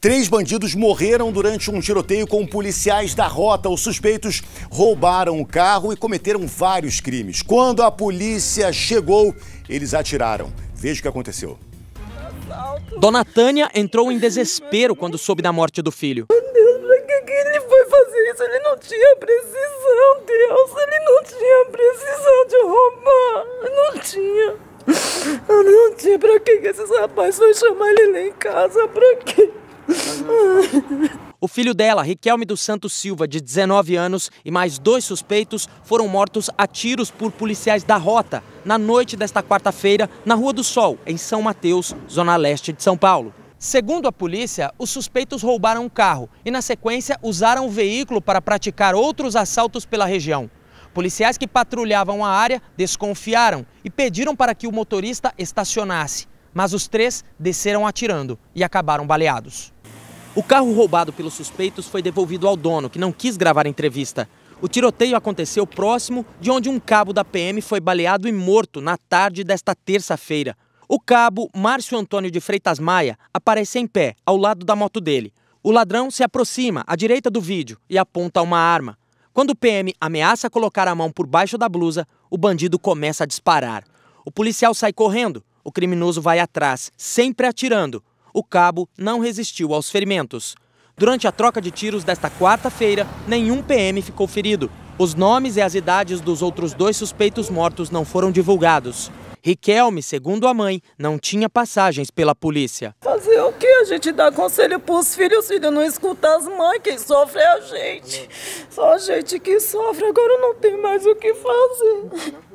Três bandidos morreram durante um tiroteio com policiais da rota. Os suspeitos roubaram o carro e cometeram vários crimes. Quando a polícia chegou, eles atiraram. Veja o que aconteceu. Dona Tânia entrou em desespero quando soube da morte do filho. Meu Deus, pra que, ele foi fazer isso? Ele não tinha precisão, Deus. Ele não tinha precisão de roubar. Não tinha. ele não tinha. Pra que, esses rapazes vão chamar ele lá em casa? Pra que? O filho dela, Riquelme dos Santos Silva, de 19 anos, e mais dois suspeitos foram mortos a tiros por policiais da Rota na noite desta quarta-feira, na Rua do Sol, em São Mateus, zona leste de São Paulo. Segundo a polícia, os suspeitos roubaram um carro e, na sequência, usaram o veículo para praticar outros assaltos pela região. Policiais que patrulhavam a área desconfiaram e pediram para que o motorista estacionasse, mas os três desceram atirando e acabaram baleados. O carro roubado pelos suspeitos foi devolvido ao dono, que não quis gravar a entrevista. O tiroteio aconteceu próximo de onde um cabo da PM foi baleado e morto na tarde desta terça-feira. O cabo Márcio Antônio de Freitas Maia aparece em pé, ao lado da moto dele. O ladrão se aproxima à direita do vídeo e aponta uma arma. Quando o PM ameaça colocar a mão por baixo da blusa, o bandido começa a disparar. O policial sai correndo, o criminoso vai atrás, sempre atirando o cabo não resistiu aos ferimentos. Durante a troca de tiros desta quarta-feira, nenhum PM ficou ferido. Os nomes e as idades dos outros dois suspeitos mortos não foram divulgados. Riquelme, segundo a mãe, não tinha passagens pela polícia. Fazer o que? A gente dá conselho para os filhos, filho não escuta as mães, quem sofre é a gente. Só a gente que sofre, agora não tem mais o que fazer.